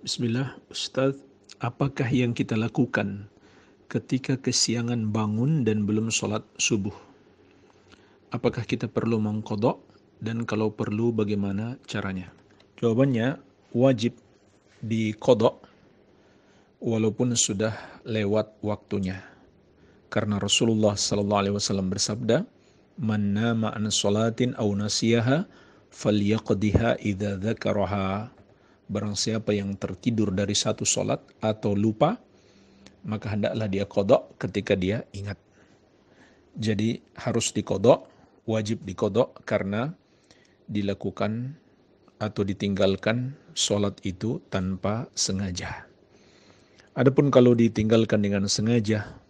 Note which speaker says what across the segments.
Speaker 1: Bismillah, Ustaz, apakah yang kita lakukan ketika kesiangan bangun dan belum sholat subuh? Apakah kita perlu mengkodok dan kalau perlu bagaimana caranya? Jawabannya wajib dikodok walaupun sudah lewat waktunya. Karena Rasulullah SAW bersabda, "Man nama an sholatin au nasiyaha, falyaqdiha idza dzakaraha." Barang siapa yang tertidur dari satu solat atau lupa, maka hendaklah dia kodok ketika dia ingat. Jadi harus dikodok, wajib dikodok karena dilakukan atau ditinggalkan solat itu tanpa sengaja. Adapun kalau ditinggalkan dengan sengaja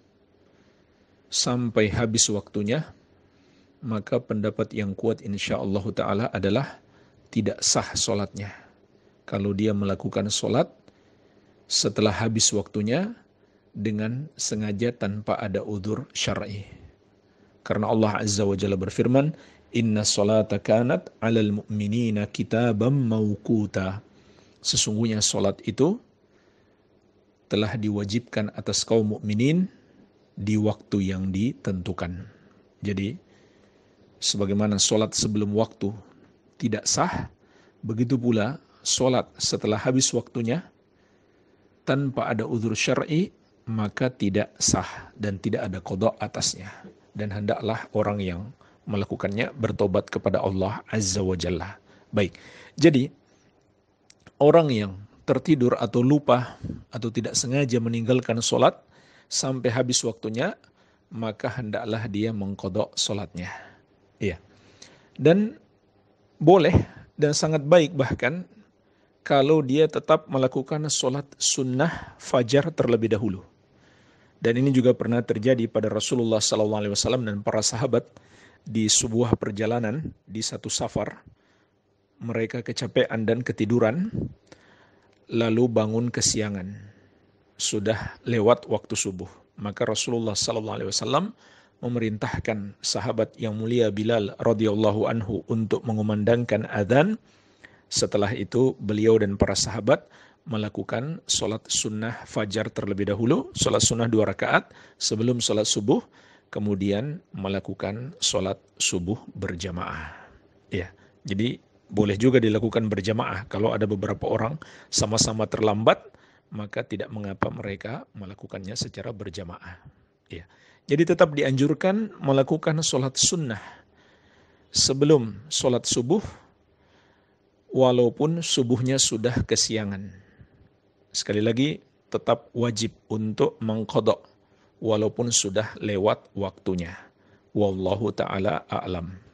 Speaker 1: sampai habis waktunya, maka pendapat yang kuat insya Allah ta'ala adalah tidak sah solatnya kalau dia melakukan sholat setelah habis waktunya dengan sengaja tanpa ada udur syar'i. Karena Allah Azza wa Jalla berfirman, "Inna sholata kanat 'alal mu'minina kitabam mawkuta. Sesungguhnya sholat itu telah diwajibkan atas kaum mukminin di waktu yang ditentukan. Jadi sebagaimana sholat sebelum waktu tidak sah, begitu pula sholat setelah habis waktunya tanpa ada uzur syar'i maka tidak sah dan tidak ada kodok atasnya dan hendaklah orang yang melakukannya bertobat kepada Allah Azza wa Jalla. Baik. Jadi orang yang tertidur atau lupa atau tidak sengaja meninggalkan sholat sampai habis waktunya maka hendaklah dia mengkodok sholatnya. Iya. Dan boleh dan sangat baik bahkan kalau dia tetap melakukan sholat sunnah fajar terlebih dahulu. Dan ini juga pernah terjadi pada Rasulullah SAW dan para sahabat di sebuah perjalanan di satu safar. Mereka kecapean dan ketiduran, lalu bangun kesiangan. Sudah lewat waktu subuh. Maka Rasulullah SAW memerintahkan sahabat yang mulia Bilal radhiyallahu anhu untuk mengumandangkan adhan. Setelah itu beliau dan para sahabat melakukan sholat sunnah fajar terlebih dahulu, sholat sunnah dua rakaat sebelum sholat subuh, kemudian melakukan sholat subuh berjamaah. Ya, jadi boleh juga dilakukan berjamaah kalau ada beberapa orang sama-sama terlambat maka tidak mengapa mereka melakukannya secara berjamaah. Ya. Jadi tetap dianjurkan melakukan sholat sunnah sebelum sholat subuh walaupun subuhnya sudah kesiangan. Sekali lagi, tetap wajib untuk mengkodok walaupun sudah lewat waktunya. Wallahu ta'ala a'lam.